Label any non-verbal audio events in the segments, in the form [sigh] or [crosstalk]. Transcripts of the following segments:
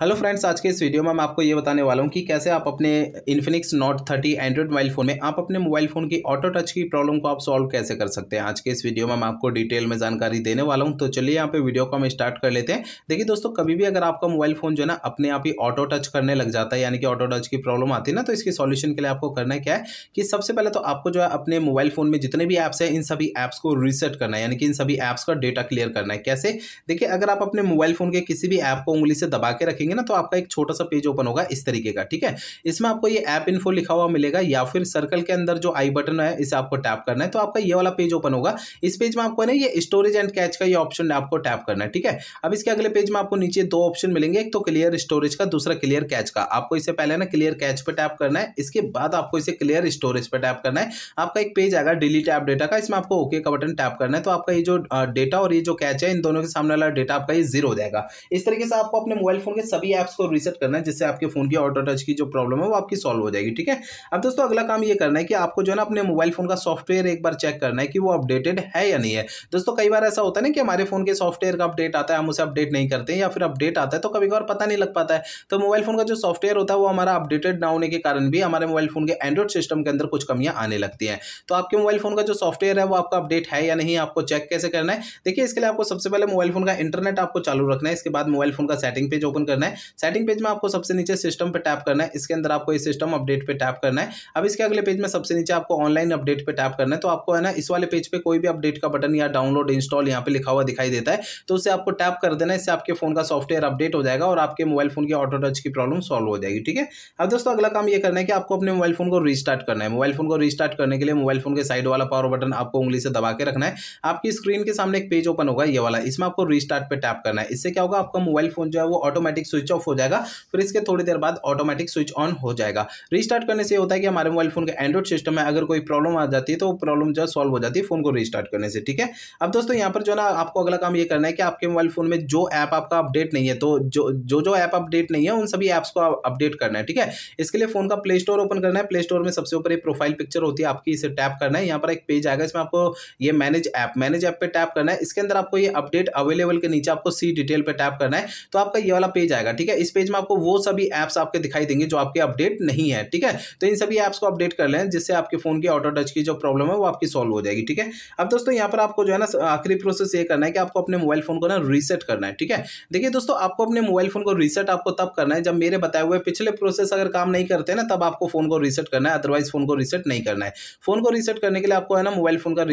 hello friends आज के इस वीडियो में मैं आपको ये बताने वाला हूँ कि कैसे आप अपने Infinix note thirty Android mobile phone में आप अपने मोबाइल फ़ोन की ऑटो टच की प्रॉब्लम को आप सॉल्व कैसे कर सकते हैं आज के इस वीडियो में मैं आपको डिटेल में जानकारी देने वाला हूँ तो चलिए यहाँ पे वीडियो को हम स्टार्ट कर लेते हैं देखिए दोस्तों कभी भी अगर आपका मोबाइल फ़ोन जो है ना अपने आप ही ऑटो टच करने लग जाता है यानी कि ऑटो टच की प्रॉब्लम आती है ना तो इसके सोल्यूशन के लिए आपको करना क्या है कि सबसे पहले तो आपको जो है अपने मोबाइल फ़ोन में जितने भी ऐप्स हैं इन सभी ऐप्स को रीसेट करना है यानी कि इन सभी ऐप्स का डेटा क्लियर करना है कैसे देखिए अगर आप अपने मोबाइल फ़ोन के किसी भी ऐप को उंगली से दबा के रखेंगे देंगे ना तो आपका एक छोटा सा पेज ओपन होगा इस तरीके का ठीक है इसमें आपको ये ऐप इन्फो लिखा हुआ मिलेगा या फिर सर्कल के अंदर जो आई बटन है इसे आपको टैप करना है तो आपका ये वाला पेज ओपन होगा इस पेज में आपको ना ये स्टोरेज एंड कैच का ये ऑप्शन आपको टैप करना है ठीक है अब इसके अगले पेज में आपको नीचे दो ऑप्शन मिलेंगे एक तो क्लियर स्टोरेज का दूसरा क्लियर कैच का आपको इसे पहले ना क्लियर कैच पर टैप करना है इसके बाद आपको इसे क्लियर स्टोरेज पर टैप करना है आपका एक पेज आएगा डिलीट ऐप डेटा का इसमें आपको ओके का बटन टैप करना है तो आपका ये जो डेटा और ये जो कैच है इन दोनों के सामने वाला डेटा आपका ये जीरो हो जाएगा इस तरीके से आपको अपने मोबाइल फोन के सभी ऐप्स को रीसेट करना है जिससे आपके फोन की ऑटो टच की जो प्रॉब्लम है वो आपकी सॉल्व हो जाएगी ठीक है अब दोस्तों अगला काम ये करना है कि आपको जो है ना अपने मोबाइल फोन का सॉफ्टवेयर एक बार चेक करना है कि वो अपडेटेड है या नहीं है दोस्तों कई बार ऐसा होता है ना कि हमारे फोन के सॉफ्टवेयर का अपडेट आता है हम उसे अपडेट नहीं करते या फिर अपडेट आता है तो कभी कभार पता नहीं लग पाता है तो मोबाइल फोन का जो सॉफ्टवेयर होता है वो हमारा अपडेटेड ना होने के कारण भी हमारे मोबाइल फोन के एंड्रॉइड सिस्टम के अंदर कुछ कमियां आने लगती हैं तो आपके मोबाइल फोन का जो सॉफ्टवेयर है वो आपका अपडेट है या नहीं आपको चेक कैसे करना है देखिए इसके लिए आपको सबसे पहले मोबाइल फोन का इंटरनेट आपको चालू रखना है इसके बाद मोबाइल फोन का सेटिंग पेज ओपन करना है है सेटिंग पेज में आपको सबसे नीचे सिस्टम पर टैप करना है इसके अंदर आपको इस सिस्टम अपडेट पर टैप करना है अब इसके अगले पेज में सबसे नीचे आपको ऑनलाइन अपडेट पर टैप करना है तो आपको है ना इस वाले पेज पर कोई भी अपडेट का बटन या डाउनलोड इंस्टॉल यहाँ पर लिखा हुआ दिखाई देता है तो उसे आपको टैप कर देना इससे आपके फोन का सॉफ्टवेयर अपडेट हो जाएगा और आपके मोबाइल फोन की ऑटो टच की प्रॉब्लम सॉल्व हो जाएगी ठीक है अब दोस्तों अगला काम यह करना है कि आपको अपने मोबाइल फोन को रिस्टार्ट करना है मोबाइल फोन को रिस्टार्ट करने के लिए मोबाइल फोन के साइड वाला पावर बटन आपको उंगली से दबा के रखना है आपकी स्क्रीन के सामने एक पेज ओपन होगा ये वाला इसमें आपको रिस्टार्ट पे टैप करना है इससे क्या होगा आपका मोबाइल फोन जो है वो ऑटोमेटिक स्विच ऑफ हो जाएगा फिर इसके थोड़ी देर बाद ऑटोमेटिक स्विच ऑन हो जाएगा रिस्टार्ट करने से होता है कि हमारे मोबाइल फोन के एंड्रॉइड सिस्टम में अगर कोई प्रॉब्लम आ जाती है तो प्रॉब्लम जो सॉल्व हो जाती है फोन को रिस्टार्ट करने से ठीक है अब दोस्तों यहाँ पर जो ना आपको अगला काम ये करना है कि आपके मोबाइल फोन में जो ऐप आपका अपडेट नहीं है तो जो जो जो ऐप अपडेट नहीं है उन सभी ऐप्स को अपडेट करना है ठीक है इसके लिए फोन का प्ले स्टोर ओपन करना है प्ले स्टोर में सबसे ऊपर एक प्रोफाइल पिक्चर होती है आपकी इसे टैप करना है यहाँ पर एक पेज आएगा इसमें आपको ये मैनेज ऐप मैनेज ऐप पे टैप करना है इसके अंदर आपको ये अपडेट अवेलेबल के नीचे आपको सी डिटेल पे टैप करना है तो आपका ये वाला पेज जाएगा ठीक है इस पेज में आपको वो सभी ऐप्स आपके दिखाई देंगे जो आपके अपडेट नहीं है ठीक है तो इन सभी ऐप्स को अपडेट कर लें जिससे आपके फोन की ऑटो टच की जो प्रॉब्लम है वो आपकी सॉल्व हो जाएगी ठीक है अब दोस्तों यहाँ पर आपको जो है ना आखिरी प्रोसेस ये करना है कि आपको अपने मोबाइल फोन को ना रीसेट करना है ठीक है देखिए दोस्तों आपको अपने मोबाइल फोन को रीसेट आपको तब करना है जब मेरे बताए हुए पिछले प्रोसेस अगर काम नहीं करते ना तब आपको फोन को रीसेट करना है अदरवाइज फोन को रीसेट नहीं करना है फोन को रीसेट करने के लिए आपको है ना मोबाइल फोन का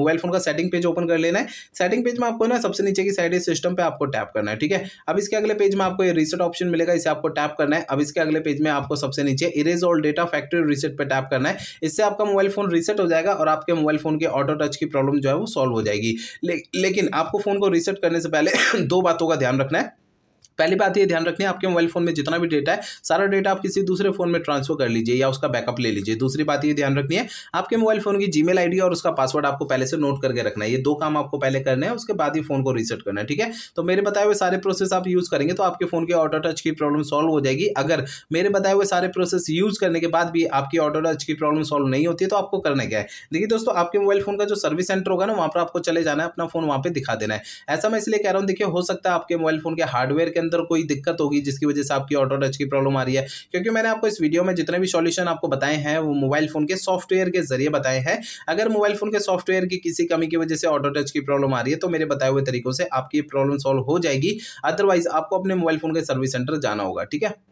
मोबाइल फोन का सेटिंग पेज ओपन कर लेना है सेटिंग पेज में आपको ना सबसे नीचे की साइड सिस्टम पे आपको टैप करना है ठीक है अब इसके अगले पेज में आपको ये रीसेट ऑप्शन मिलेगा इसे आपको टैप करना है अब इसके अगले पेज में आपको सबसे नीचे erase all data factory reset पर टैप करना है इससे आपका मोबाइल फोन रीसेट हो जाएगा और आपके मोबाइल फोन के ऑटो टच की प्रॉब्लम जो है वो सॉल्व हो जाएगी ले, लेकिन आपको फोन को रीसेट करने से पहले [coughs] दो बातों का ध्यान रखना है पहली बात ये ध्यान रखनी है आपके मोबाइल फोन में जितना भी डेटा है सारा डेटा आप किसी दूसरे फोन में ट्रांसफर कर लीजिए या उसका बैकअप ले लीजिए दूसरी बात ये ध्यान रखनी है आपके मोबाइल फोन की जीमेल आईडी और उसका पासवर्ड आपको पहले से नोट करके रखना है ये दो काम आपको पहले करने हैं उसके बाद ही फोन को रीसेट करना है ठीक है तो मेरे बताए हुए सारे प्रोसेस आप यूज करेंगे तो आपके फोन के ऑटो टच की प्रॉब्लम सॉल्व हो जाएगी अगर मेरे बताए हुए सारे प्रोसेस यूज करने के बाद भी आपकी ऑटो टच की प्रॉब्लम सॉल्व नहीं होती तो आपको करने क्या है देखिए दोस्तों आपके मोबाइल फोन का जो सर्विस सेंटर होगा ना वहां पर आपको चले जाना है अपना फोन वहां पर दिखा देना है ऐसा मैं इसलिए कह रहा हूँ देखिए हो सकता है आपके मोबाइल फोन के हार्डवेयर के के अंदर कोई दिक्कत होगी जिसकी वजह से आपकी ऑटो टच की प्रॉब्लम आ रही है क्योंकि मैंने आपको इस वीडियो में जितने भी सॉल्यूशन आपको बताए हैं वो मोबाइल फ़ोन के सॉफ्टवेयर के जरिए बताए हैं अगर मोबाइल फ़ोन के सॉफ्टवेयर की किसी कमी की वजह से ऑटो टच की प्रॉब्लम आ रही है तो मेरे बताए हुए तरीकों से आपकी प्रॉब्लम सॉल्व हो जाएगी अदरवाइज आपको अपने मोबाइल फ़ोन के सर्विस सेंटर जाना होगा ठीक है